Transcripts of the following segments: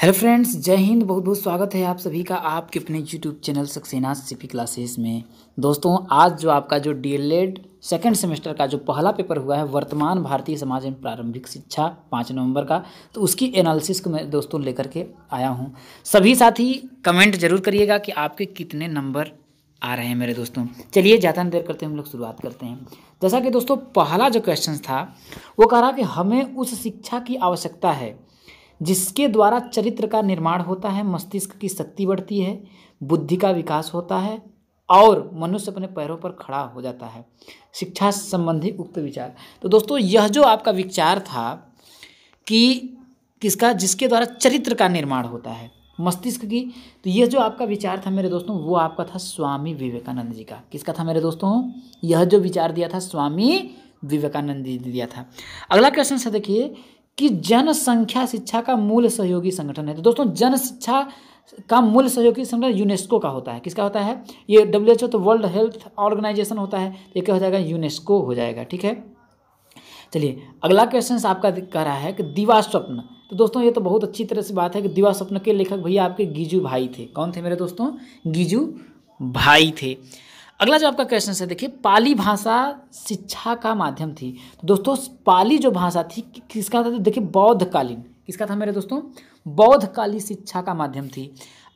hello friends जय हिंद बहुत बहुत स्वागत है आप सभी का आपके अपने YouTube channel Saxena CP classes में दोस्तों आज जो आपका जो डी एड सेकेंड सेमेस्टर का जो पहला पेपर हुआ है वर्तमान भारतीय समाज में प्रारंभिक शिक्षा पाँच नवंबर का तो उसकी एनालिसिस को मैं दोस्तों लेकर के आया हूँ सभी साथी कमेंट जरूर करिएगा कि आपके कितने नंबर आ रहे हैं मेरे दोस्तों चलिए ज़्यादा देर करते हम लोग शुरुआत करते हैं जैसा कि दोस्तों पहला जो क्वेश्चन था वो कह रहा कि हमें उस शिक्षा की आवश्यकता है जिसके द्वारा चरित्र का निर्माण होता है मस्तिष्क की शक्ति बढ़ती है बुद्धि का विकास होता है और मनुष्य अपने पैरों पर खड़ा हो जाता है शिक्षा संबंधी उक्त विचार तो दोस्तों यह जो आपका विचार था कि किसका जिसके द्वारा चरित्र का निर्माण होता है मस्तिष्क की तो यह जो आपका विचार था मेरे दोस्तों वो आपका था स्वामी विवेकानंद जी का किसका था मेरे दोस्तों यह जो विचार दिया था स्वामी विवेकानंद जी दिया था अगला क्वेश्चन सर देखिए कि जनसंख्या शिक्षा का मूल सहयोगी संगठन है तो दोस्तों जन शिक्षा का मूल सहयोगी संगठन यूनेस्को का होता है किसका होता है ये डब्ल्यू तो वर्ल्ड हेल्थ ऑर्गेनाइजेशन होता है तो ये क्या हो जाएगा यूनेस्को हो जाएगा ठीक है चलिए अगला क्वेश्चन आपका कह रहा है कि दिवा स्वप्न तो दोस्तों ये तो बहुत अच्छी तरह से बात है कि दिवा स्वप्न के लेखक भैया आपके गिजू भाई थे कौन थे मेरे दोस्तों गिजू भाई थे अगला जो आपका क्वेश्चन है देखिए पाली भाषा शिक्षा का माध्यम थी तो दोस्तों पाली जो भाषा थी किसका था तो देखिए बौद्धकालीन किसका था मेरे दोस्तों बौद्धकालीन शिक्षा का माध्यम थी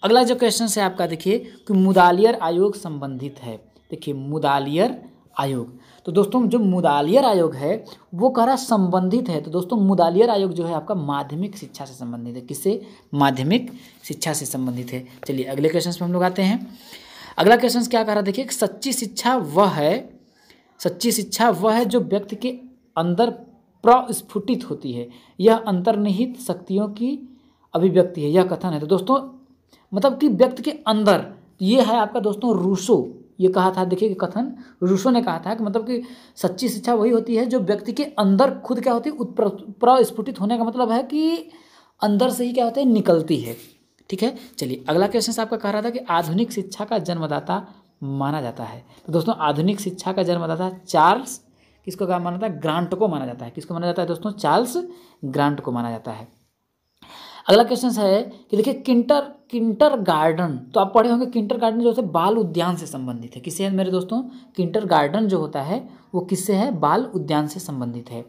अगला जो क्वेश्चन है आपका देखिए कि मुदालियर आयोग संबंधित है देखिए मुदालियर आयोग तो दोस्तों जो मुदालियर आयोग है वो कह रहा संबंधित है तो दोस्तों मुदालियर आयोग जो है आपका माध्यमिक शिक्षा से संबंधित है किससे माध्यमिक शिक्षा से संबंधित है चलिए अगले क्वेश्चन पर हम लोग आते हैं अगला क्वेश्चन क्या कह रहा है देखिए सच्ची शिक्षा वह है सच्ची शिक्षा वह है जो व्यक्ति के अंदर प्रस्फुटित होती है यह अंतर्निहित शक्तियों की अभिव्यक्ति है यह कथन है तो दोस्तों मतलब कि व्यक्ति के अंदर ये है आपका दोस्तों रूसो ये कहा था देखिए कथन रूसो ने कहा था कि मतलब कि सच्ची शिक्षा वही होती है जो व्यक्ति के अंदर खुद क्या होती है उत्प्र प्रस्फुटित होने का मतलब है कि अंदर से ही क्या होता है निकलती है ठीक है चलिए अगला क्वेश्चन आपका कह रहा था कि आधुनिक शिक्षा का जन्मदाता माना जाता है तो दोस्तों आधुनिक शिक्षा का जन्मदाता चार्ल्स किसको कहा माना जाता है ग्रांट को माना जाता है किसको माना जाता है दोस्तों चार्ल्स ग्रांट को माना जाता है अगला क्वेश्चन है कि देखिए किंटर किंटर गार्डन तो आप पढ़े होंगे किंटर गार्डन जो है बाल उद्यान से संबंधित है किससे है मेरे दोस्तों किंटर गार्डन जो होता है वो किससे है बाल उद्यान से संबंधित है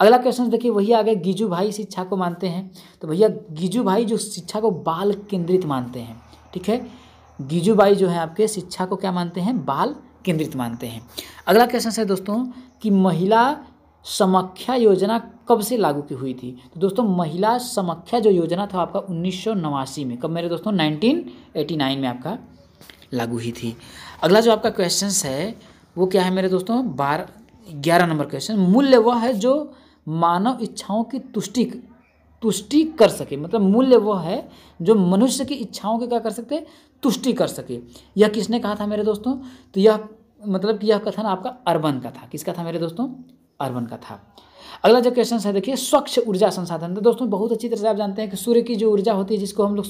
अगला क्वेश्चन देखिए वही आ गया गिजू भाई शिक्षा को मानते हैं तो भैया गिजू भाई जो शिक्षा को बाल केंद्रित मानते हैं ठीक है गिजू भाई जो है आपके शिक्षा को क्या मानते हैं बाल केंद्रित मानते हैं अगला क्वेश्चन है दोस्तों कि महिला समाख्या योजना कब से लागू की हुई थी तो दोस्तों महिला समाख्या जो योजना था आपका उन्नीस में कब मेरे दोस्तों 1989 में आपका लागू हुई थी अगला जो आपका क्वेश्चन है वो क्या है मेरे दोस्तों बारह ग्यारह नंबर क्वेश्चन मूल्य वह है जो मानव इच्छाओं की तुष्टि तुष्टि कर सके मतलब मूल्य वह है जो मनुष्य की इच्छाओं की क्या कर सकते तुष्टि कर सके यह किसने कहा था मेरे दोस्तों तो यह मतलब कि यह कथन आपका अर्बन का था किसका था मेरे दोस्तों अर्बन का था अगला जो क्वेश्चन है देखिए स्वच्छ ऊर्जा संसाधन तो दोस्तों बहुत अच्छी तरह से आप जानते हैं कि सूर्य की जो ऊर्जा होती है जिसको हम लोग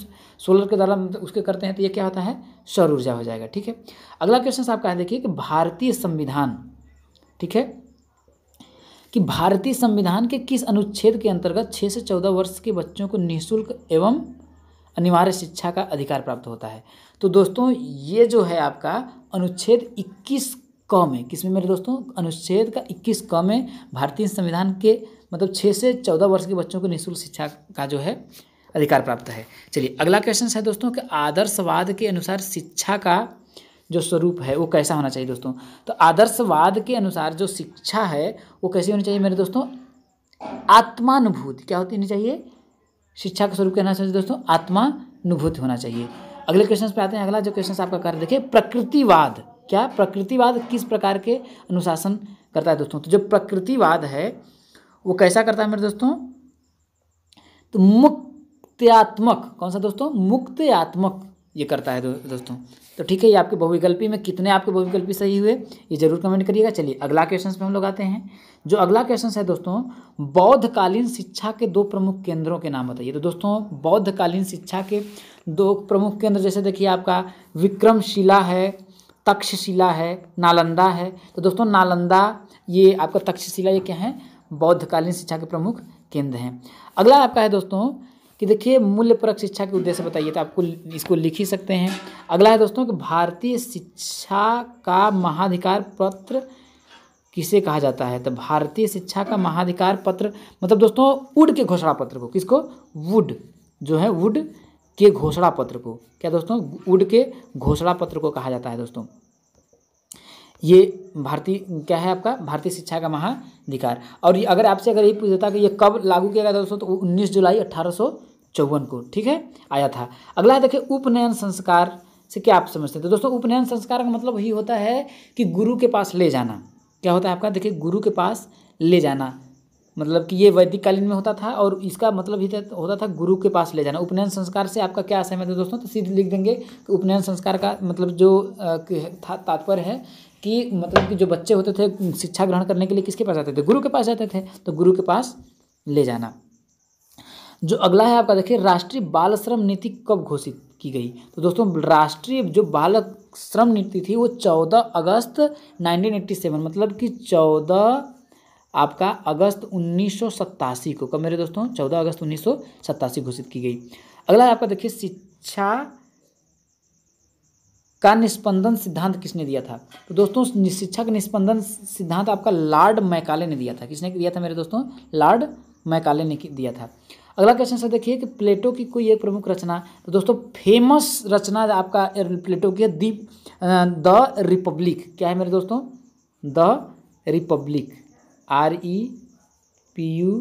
सोलर के द्वारा मतलब उसके करते हैं तो ये क्या होता है सौर ऊर्जा हो जाएगा ठीक है अगला क्वेश्चन आपका है देखिए कि भारतीय संविधान ठीक है कि भारतीय संविधान के किस अनुच्छेद के अंतर्गत छः से चौदह वर्ष के बच्चों को निःशुल्क एवं अनिवार्य शिक्षा का अधिकार प्राप्त होता है तो दोस्तों ये जो है आपका अनुच्छेद इक्कीस क में किसमें मेरे दोस्तों अनुच्छेद का इक्कीस क में भारतीय संविधान के मतलब छः से चौदह वर्ष के बच्चों को निःशुल्क शिक्षा का जो है अधिकार प्राप्त है चलिए अगला क्वेश्चन है दोस्तों कि आदर्शवाद के अनुसार शिक्षा का जो स्वरूप है वो कैसा होना चाहिए दोस्तों तो आदर्शवाद के अनुसार जो शिक्षा है वो कैसी होनी चाहिए मेरे दोस्तों आत्मानुभूति क्या होती होनी चाहिए शिक्षा का स्वरूप क्या होना चाहिए दोस्तों आत्मानुभूति होना चाहिए अगले क्वेश्चन पे आते हैं अगला जो क्वेश्चन आपका कर देखिए प्रकृतिवाद क्या प्रकृतिवाद किस प्रकार के अनुशासन करता है दोस्तों तो जो प्रकृतिवाद है वो कैसा करता है मेरे दोस्तों तो मुक्त्यात्मक कौन सा दोस्तों मुक्त्यात्मक ये करता है दो, दोस्तों तो ठीक है ये आपके बहुविकल्पी में कितने आपके बहुविकल्पी सही हुए ये जरूर कमेंट करिएगा चलिए अगला क्वेश्चन पे हम लोग आते हैं जो अगला क्वेश्चन है दोस्तों बौद्धकालीन शिक्षा के दो प्रमुख केंद्रों के नाम बताइए तो दोस्तों बौद्धकालीन शिक्षा के दो प्रमुख केंद्र जैसे देखिए आपका विक्रमशिला है तक्षशिला है नालंदा है तो दोस्तों नालंदा ये आपका तक्षशिला ये क्या है बौद्धकालीन शिक्षा के प्रमुख केंद्र हैं अगला आपका है दोस्तों कि देखिए मूल्य परक शिक्षा के उद्देश्य बताइए तो आपको इसको लिख ही सकते हैं अगला है दोस्तों कि भारतीय शिक्षा का महाधिकार पत्र किसे कहा जाता है तो भारतीय शिक्षा का महाधिकार पत्र मतलब दोस्तों वुड के घोषणा पत्र को किसको वुड जो है वुड के घोषणा पत्र को क्या दोस्तों वुड के घोषणा पत्र को कहा जाता है दोस्तों ये भारतीय क्या है आपका भारतीय शिक्षा का महा अधिकार और ये अगर आपसे अगर ये पूछा था कि ये कब लागू किया गया था दोस्तों तो उन्नीस जुलाई अट्ठारह को ठीक है आया था अगला देखिए उपनयन संस्कार से क्या आप समझते थे तो दोस्तों उपनयन संस्कार का मतलब यही होता है कि गुरु के पास ले जाना क्या होता है आपका देखिए गुरु के पास ले जाना मतलब कि ये वैदिक कालीन में होता था और इसका मतलब ही होता था गुरु के पास ले जाना उपनयन संस्कार से आपका क्या असहमत है दोस्तों तो सीधे लिख देंगे कि उपनयन संस्कार का मतलब जो तात्पर्य है कि मतलब कि जो बच्चे होते थे शिक्षा ग्रहण करने के लिए किसके पास जाते थे गुरु के पास जाते थे तो गुरु के पास ले जाना जो अगला है आपका देखिए राष्ट्रीय बाल श्रम नीति कब घोषित की गई तो दोस्तों राष्ट्रीय जो बाल श्रम नीति थी वो चौदह अगस्त 1987 मतलब कि चौदह आपका अगस्त उन्नीस को कब मेरे दोस्तों चौदह अगस्त उन्नीस घोषित की गई अगला है आपका देखिए शिक्षा का निष्पंदन सिद्धांत किसने दिया था तो दोस्तों शिक्षा का निष्पंदन सिद्धांत आपका लॉर्ड मैकाले ने दिया था किसने दिया था मेरे दोस्तों लॉर्ड मैकाले ने दिया था अगला क्वेश्चन सर देखिए कि प्लेटो की कोई एक प्रमुख रचना तो दोस्तों फेमस रचना आपका प्लेटो की है द रिपब्लिक क्या है मेरे दोस्तों the republic R E P U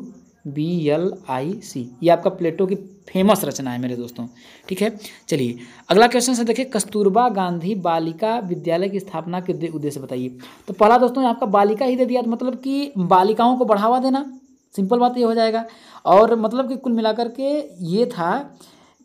B L I C ये आपका प्लेटो की फेमस रचना है मेरे दोस्तों ठीक है चलिए अगला क्वेश्चन से देखिए कस्तूरबा गांधी बालिका विद्यालय की स्थापना के उद्देश्य बताइए तो पहला दोस्तों यहाँ आपका बालिका ही दे दिया मतलब कि बालिकाओं को बढ़ावा देना सिंपल बात ये हो जाएगा और मतलब कि कुल मिलाकर के ये था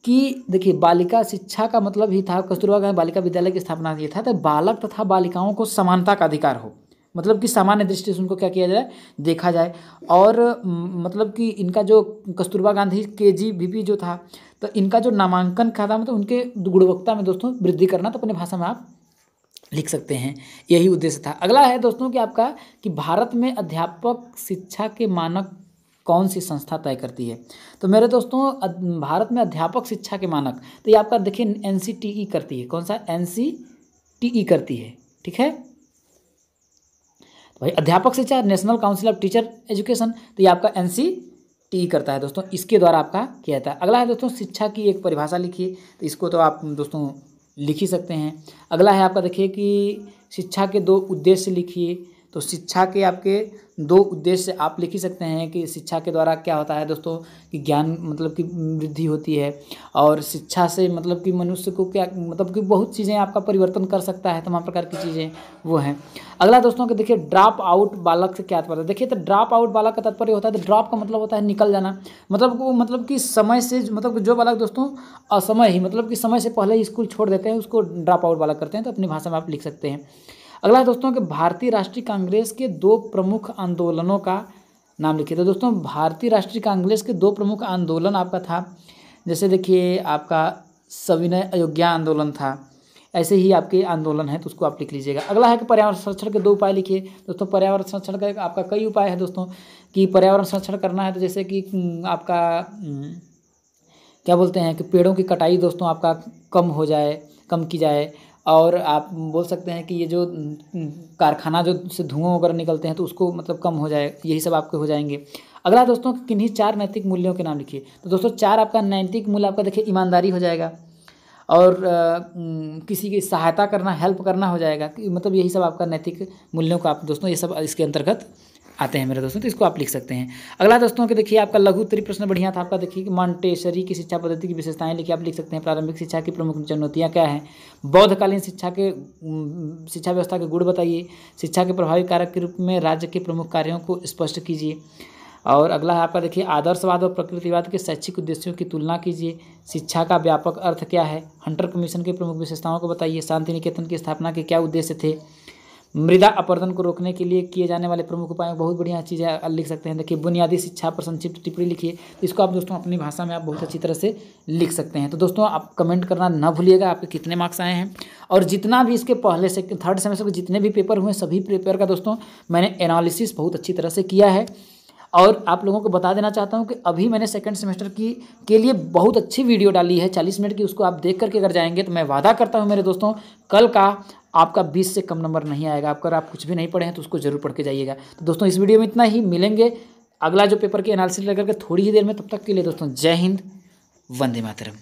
कि देखिए बालिका शिक्षा का मतलब ही था कस्तूरबा गांधी बालिका विद्यालय की स्थापना ये था तो बालक तथा बालिकाओं को समानता का अधिकार हो मतलब कि सामान्य दृष्टि से उनको क्या किया जाए देखा जाए और मतलब कि इनका जो कस्तूरबा गांधी के जी पी जो था तो इनका जो नामांकन का था मतलब उनके गुणवत्ता में दोस्तों वृद्धि करना तो अपने भाषा में आप लिख सकते हैं यही उद्देश्य था अगला है दोस्तों कि आपका कि भारत में अध्यापक शिक्षा के मानक कौन सी संस्था तय करती है तो मेरे दोस्तों भारत में अध्यापक शिक्षा के मानक तो ये आपका देखिए एन करती है कौन सा एन करती है ठीक है भाई अध्यापक शिक्षा national council of teacher education तो ये आपका एन टी e करता है दोस्तों इसके द्वारा आपका किया जाता है अगला है दोस्तों शिक्षा की एक परिभाषा लिखिए तो इसको तो आप दोस्तों लिख ही सकते हैं अगला है आपका देखिए कि शिक्षा के दो उद्देश्य लिखिए तो शिक्षा के आपके दो उद्देश्य आप लिख ही सकते हैं कि शिक्षा के द्वारा क्या होता है दोस्तों कि ज्ञान मतलब कि वृद्धि होती है और शिक्षा से मतलब कि मनुष्य को क्या मतलब कि बहुत चीज़ें आपका परिवर्तन कर सकता है तमाम प्रकार की चीज़ें वो हैं अगला दोस्तों के देखिए ड्रॉप आउट बालक से क्या तत्पर्य देखिए तो ड्रॉप आउट बालक का तात्पर्य होता है तो ड्रॉप का मतलब होता है निकल जाना मतलब वो मतलब कि समय से मतलब जो बालक दोस्तों असमय ही मतलब कि समय से पहले ही स्कूल छोड़ देते हैं उसको ड्रॉप आउट बालक करते हैं तो अपनी भाषा में आप लिख सकते हैं अगला है दोस्तों कि भारतीय राष्ट्रीय कांग्रेस के दो प्रमुख आंदोलनों का नाम लिखिए तो दोस्तों भारतीय राष्ट्रीय कांग्रेस के दो प्रमुख आंदोलन आपका था जैसे देखिए आपका सविनय अयोग्या आंदोलन था ऐसे ही आपके आंदोलन है तो उसको आप लिख लीजिएगा अगला है कि पर्यावरण संरक्षण के दो उपाय लिखिए दोस्तों पर्यावरण संरक्षण का आपका कई उपाय है दोस्तों कि पर्यावरण संरक्षण करना है तो जैसे कि आपका क्या बोलते हैं कि पेड़ों की कटाई दोस्तों आपका कम हो जाए कम की जाए और आप बोल सकते हैं कि ये जो कारखाना जो से धुआं वगैरह निकलते हैं तो उसको मतलब कम हो जाए यही सब आपके हो जाएंगे अगला दोस्तों किन्हीं चार नैतिक मूल्यों के नाम लिखिए तो दोस्तों चार आपका नैतिक मूल्य आपका देखिए ईमानदारी हो जाएगा और आ, किसी की सहायता करना हेल्प करना हो जाएगा मतलब यही सब आपका नैतिक मूल्यों का आप दोस्तों ये सब इसके अंतर्गत आते हैं मेरे दोस्तों तो इसको आप लिख सकते हैं अगला दोस्तों के देखिए आपका लघु उत्तरी प्रश्न बढ़िया था आपका देखिए कि मॉन्टेसरी की शिक्षा पद्धति की विशेषताएं लिखिए आप लिख सकते हैं प्रारंभिक शिक्षा की प्रमुख चुनौतियाँ क्या हैं बौद्धकालीन शिक्षा के शिक्षा व्यवस्था के गुण बताइए शिक्षा के प्रभावी कारक के रूप में राज्य के प्रमुख कार्यों को स्पष्ट कीजिए और अगला है आपका देखिए आदर्शवाद और प्रकृतिवाद के शैक्षिक उद्देश्यों की तुलना कीजिए शिक्षा का व्यापक अर्थ क्या है हंटर कमीशन की प्रमुख विशेषताओं को बताइए शांति निकेतन की स्थापना के क्या उद्देश्य थे मृदा अपर्दन को रोकने के लिए किए जाने वाले प्रमुख उपायों बहुत बढ़िया चीज़ है लिख सकते हैं देखिए बुनियादी शिक्षा पर संक्षिप्त टिप्पणी लिखिए इसको आप दोस्तों अपनी भाषा में आप बहुत अच्छी तरह से लिख सकते हैं तो दोस्तों आप कमेंट करना ना भूलिएगा आपके कितने मार्क्स आए हैं और जितना भी इसके पहले से थर्ड सेमेस्टर के जितने भी पेपर हुए सभी पेपर का दोस्तों मैंने एनालिसिस बहुत अच्छी तरह से किया है और आप लोगों को बता देना चाहता हूँ कि अभी मैंने सेकंड सेमेस्टर की के लिए बहुत अच्छी वीडियो डाली है चालीस मिनट की उसको आप देख करके अगर जाएंगे तो मैं वादा करता हूँ मेरे दोस्तों कल का आपका 20 से कम नंबर नहीं आएगा अगर आप कुछ भी नहीं पढ़े हैं तो उसको ज़रूर पढ़ के जाइएगा तो दोस्तों इस वीडियो में इतना ही मिलेंगे अगला जो पेपर की एनालिसिस लेकर के थोड़ी ही देर में तब तक के लिए दोस्तों जय हिंद वंदे मातरम